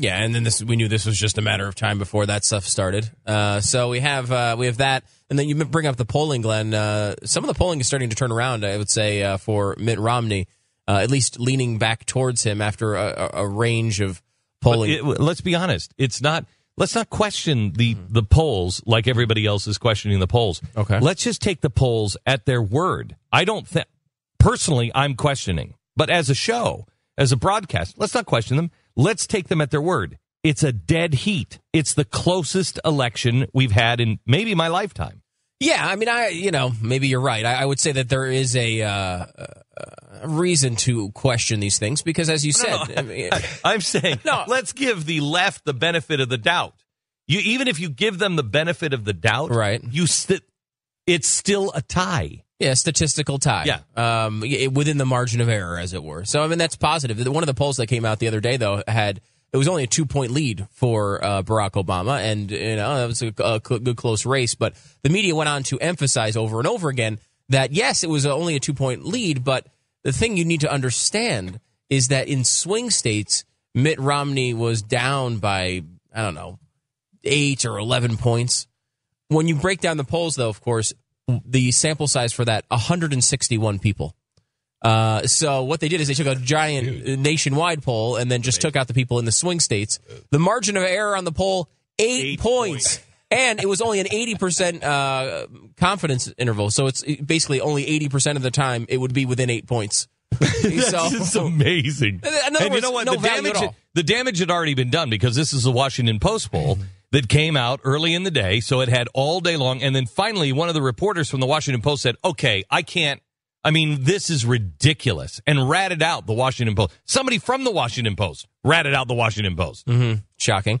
Yeah, and then this we knew this was just a matter of time before that stuff started. Uh, so we have uh, we have that, and then you bring up the polling, Glenn. Uh, some of the polling is starting to turn around. I would say uh, for Mitt Romney, uh, at least leaning back towards him after a, a range of polling. It, let's be honest; it's not. Let's not question the mm-hmm. the polls like everybody else is questioning the polls. Okay, let's just take the polls at their word. I don't think personally I'm questioning, but as a show, as a broadcast, let's not question them let's take them at their word. It's a dead heat. It's the closest election we've had in maybe my lifetime. Yeah, I mean, I you know maybe you're right. I, I would say that there is a, uh, uh reason to question these things because, as you said, no, I mean, I, am saying no. Let's give the left the benefit of the doubt. You even if you give them the benefit of the doubt, right? You st- it's still a tie. Yeah, statistical tie. Yeah. Um, within the margin of error, as it were. So, I mean, that's positive. One of the polls that came out the other day, though, had it was only a two point lead for uh, Barack Obama, and you know that was a, a good close race. But the media went on to emphasize over and over again that yes, it was only a two point lead, but the thing you need to understand is that in swing states, Mitt Romney was down by I don't know eight or eleven points. When you break down the polls, though, of course, the sample size for that 161 people. Uh, so what they did is they took a giant Dude. nationwide poll and then just took out the people in the swing states. The margin of error on the poll eight, eight points. points. And it was only an 80% uh, confidence interval. So it's basically only 80% of the time it would be within eight points. That's so, amazing. and words, you know what? No the, damage, the damage had already been done because this is the Washington Post poll that came out early in the day. So it had all day long. And then finally, one of the reporters from the Washington Post said, okay, I can't. I mean, this is ridiculous and ratted out the Washington Post. Somebody from the Washington Post ratted out the Washington Post. Mm-hmm. Shocking.